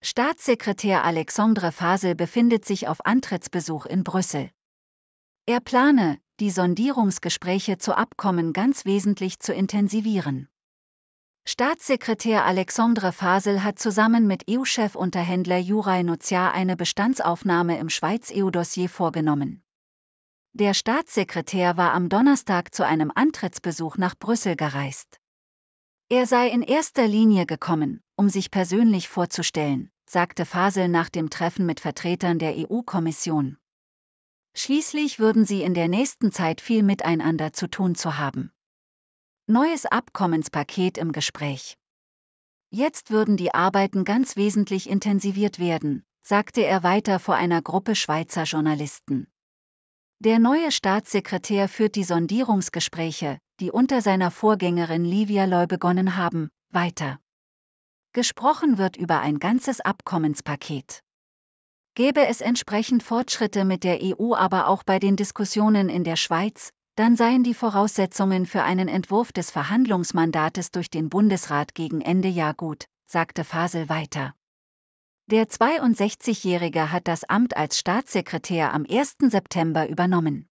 Staatssekretär Alexandre Fasel befindet sich auf Antrittsbesuch in Brüssel. Er plane, die Sondierungsgespräche zu Abkommen ganz wesentlich zu intensivieren. Staatssekretär Alexandre Fasel hat zusammen mit eu chefunterhändler unterhändler Juraj Nozjar eine Bestandsaufnahme im Schweiz-EU-Dossier vorgenommen. Der Staatssekretär war am Donnerstag zu einem Antrittsbesuch nach Brüssel gereist. Er sei in erster Linie gekommen, um sich persönlich vorzustellen, sagte Fasel nach dem Treffen mit Vertretern der EU-Kommission. Schließlich würden sie in der nächsten Zeit viel miteinander zu tun zu haben. Neues Abkommenspaket im Gespräch. Jetzt würden die Arbeiten ganz wesentlich intensiviert werden, sagte er weiter vor einer Gruppe Schweizer Journalisten. Der neue Staatssekretär führt die Sondierungsgespräche, die unter seiner Vorgängerin Livia Loy begonnen haben, weiter. Gesprochen wird über ein ganzes Abkommenspaket. Gäbe es entsprechend Fortschritte mit der EU aber auch bei den Diskussionen in der Schweiz, dann seien die Voraussetzungen für einen Entwurf des Verhandlungsmandates durch den Bundesrat gegen Ende Jahr gut, sagte Fasel weiter. Der 62-Jährige hat das Amt als Staatssekretär am 1. September übernommen.